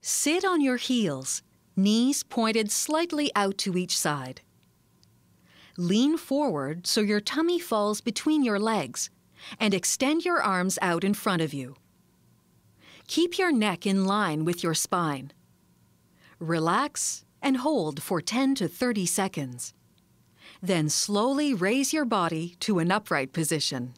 Sit on your heels, knees pointed slightly out to each side. Lean forward so your tummy falls between your legs and extend your arms out in front of you. Keep your neck in line with your spine. Relax and hold for 10 to 30 seconds. Then slowly raise your body to an upright position.